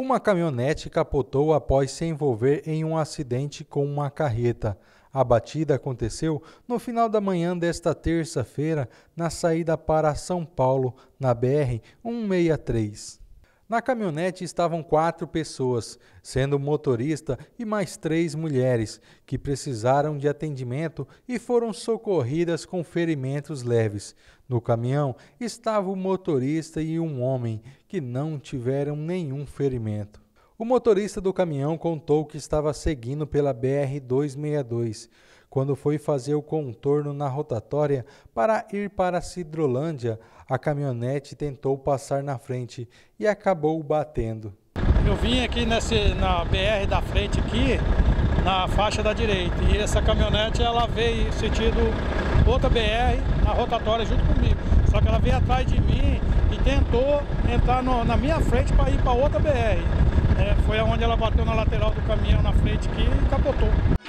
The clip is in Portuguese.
Uma caminhonete capotou após se envolver em um acidente com uma carreta. A batida aconteceu no final da manhã desta terça-feira, na saída para São Paulo, na BR 163. Na caminhonete estavam quatro pessoas, sendo o motorista e mais três mulheres, que precisaram de atendimento e foram socorridas com ferimentos leves. No caminhão estava o motorista e um homem, que não tiveram nenhum ferimento. O motorista do caminhão contou que estava seguindo pela BR-262 quando foi fazer o contorno na rotatória para ir para a Cidrolândia, a caminhonete tentou passar na frente e acabou batendo. Eu vim aqui nesse, na BR da frente aqui, na faixa da direita, e essa caminhonete ela veio sentido outra BR na rotatória junto comigo. Só que ela veio atrás de mim e tentou entrar no, na minha frente para ir para outra BR. É, foi aonde ela bateu na lateral do caminhão na frente aqui e capotou.